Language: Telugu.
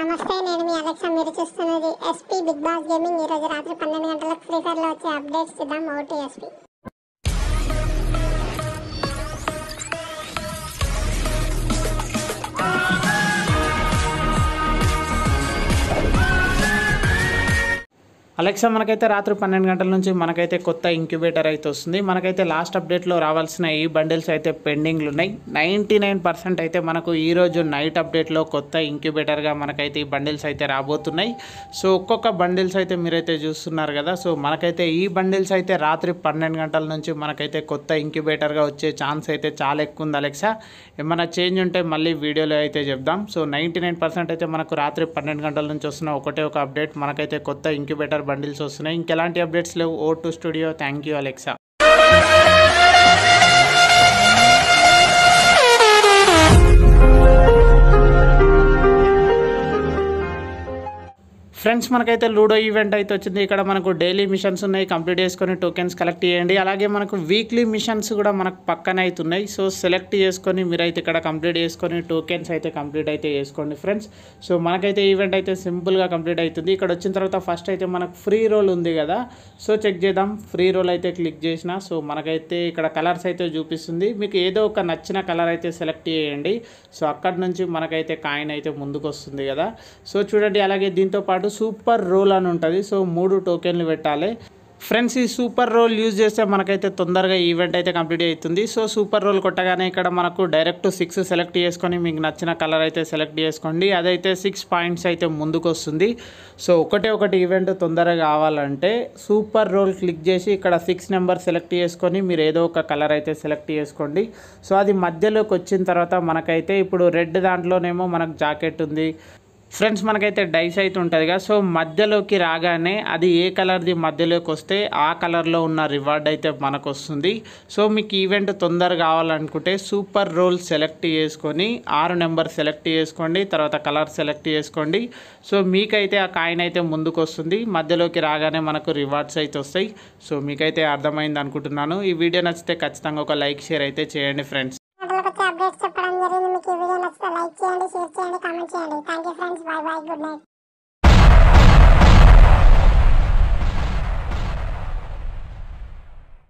నమస్తే నేను మీ అలెక్సా మీరు చూస్తున్నది ఎస్పీ బిగ్ బాస్ గేమింగ్ ఈరోజు రాత్రి పన్నెండు గంటలకు ఫ్రీఫైర్లో వచ్చే అప్డేట్స్ చూద్దాం ఓటీ ఎస్పీ అలెక్సా మనకైతే రాత్రి పన్నెండు గంటల నుంచి మనకైతే కొత్త ఇంక్యుబేటర్ అయితే వస్తుంది మనకైతే లాస్ట్ అప్డేట్లో రావాల్సిన ఈ బండిల్స్ అయితే పెండింగ్లు ఉన్నాయి నైంటీ నైన్ పర్సెంట్ అయితే మనకు ఈరోజు నైట్ అప్డేట్లో కొత్త ఇంక్యుబేటర్గా మనకైతే ఈ బండిల్స్ అయితే రాబోతున్నాయి సో ఒక్కొక్క బండిల్స్ అయితే మీరైతే చూస్తున్నారు కదా సో మనకైతే ఈ బండిల్స్ అయితే రాత్రి పన్నెండు గంటల నుంచి మనకైతే కొత్త ఇంక్యుబేటర్గా వచ్చే ఛాన్స్ అయితే చాలా ఎక్కువ ఉంది అలెక్సా ఏమైనా చేంజ్ ఉంటే మళ్ళీ వీడియోలో అయితే చెప్దాం సో నైంటీ నైన్ పర్సెంట్ అయితే మనకు రాత్రి పన్నెండు గంటల నుంచి వస్తున్న ఒకటే ఒక అప్డేట్ మనకైతే కొత్త ఇంక్యుబేటర్ బండిల్స్ వస్తున్నాయి ఇంకెలాంటి అప్డేట్స్ లేవు ఓ టు studio thank you Alexa friends మనకైతే లూడో ఈవెంట్ అయితే వచ్చింది ఇక్కడ మనకు డైలీ మిషన్స్ ఉన్నాయి కంప్లీట్ చేసుకొని టోకెన్స్ కలెక్ట్ చేయండి అలాగే మనకు వీక్లీ మిషన్స్ కూడా మనకు పక్కన అయితే ఉన్నాయి సో సెలెక్ట్ చేసుకొని మీరైతే ఇక్కడ కంప్లీట్ చేసుకొని టోకెన్స్ అయితే కంప్లీట్ అయితే చేసుకోండి ఫ్రెండ్స్ సో మనకైతే ఈవెంట్ అయితే సింపుల్గా కంప్లీట్ అవుతుంది ఇక్కడ వచ్చిన తర్వాత ఫస్ట్ అయితే మనకు ఫ్రీ రోల్ ఉంది కదా సో చెక్ చేద్దాం ఫ్రీ రోల్ అయితే క్లిక్ చేసిన సో మనకైతే ఇక్కడ కలర్స్ అయితే చూపిస్తుంది మీకు ఏదో ఒక నచ్చిన కలర్ అయితే సెలెక్ట్ చేయండి సో అక్కడి నుంచి మనకైతే కాయిన్ అయితే ముందుకు వస్తుంది కదా సో చూడండి అలాగే దీంతో పాటు పాటు సూపర్ రోల్ అని ఉంటుంది సో మూడు టోకెన్లు పెట్టాలి ఫ్రెండ్స్ ఈ సూపర్ రోల్ యూజ్ చేస్తే మనకైతే తొందరగా ఈవెంట్ అయితే కంప్లీట్ అవుతుంది సో సూపర్ రోల్ కొట్టగానే ఇక్కడ మనకు డైరెక్ట్ సిక్స్ సెలెక్ట్ చేసుకొని మీకు నచ్చిన కలర్ అయితే సెలెక్ట్ చేసుకోండి అదైతే సిక్స్ పాయింట్స్ అయితే ముందుకు వస్తుంది సో ఒకటే ఒకటి ఈవెంట్ తొందరగా కావాలంటే సూపర్ రోల్ క్లిక్ చేసి ఇక్కడ సిక్స్ నెంబర్ సెలెక్ట్ చేసుకొని మీరు ఏదో ఒక కలర్ అయితే సెలెక్ట్ చేసుకోండి సో అది మధ్యలోకి వచ్చిన తర్వాత మనకైతే ఇప్పుడు రెడ్ దాంట్లోనేమో మనకు జాకెట్ ఉంది ఫ్రెండ్స్ మనకైతే డైస్ అయితే ఉంటుంది కదా సో మధ్యలోకి రాగానే అది ఏ కలర్ది మధ్యలోకి వస్తే ఆ కలర్లో ఉన్న రివార్డ్ అయితే మనకు వస్తుంది సో మీకు ఈవెంట్ తొందర కావాలనుకుంటే సూపర్ రోల్ సెలెక్ట్ చేసుకొని ఆరు నెంబర్ సెలెక్ట్ చేసుకోండి తర్వాత కలర్ సెలెక్ట్ చేసుకోండి సో మీకైతే ఆ కాయిన్ అయితే ముందుకు వస్తుంది మధ్యలోకి రాగానే మనకు రివార్డ్స్ అయితే వస్తాయి సో మీకైతే అర్థమైంది అనుకుంటున్నాను ఈ వీడియో నచ్చితే ఖచ్చితంగా ఒక లైక్ షేర్ అయితే చేయండి ఫ్రెండ్స్ అప్డేట్స్ చెప్పడం జరిగింది మీకు ఈ వీడియో నచ్చితే లైక్ చేయండి షేర్ చేయండి కామెంట్ చేయండి thank you friends bye bye good night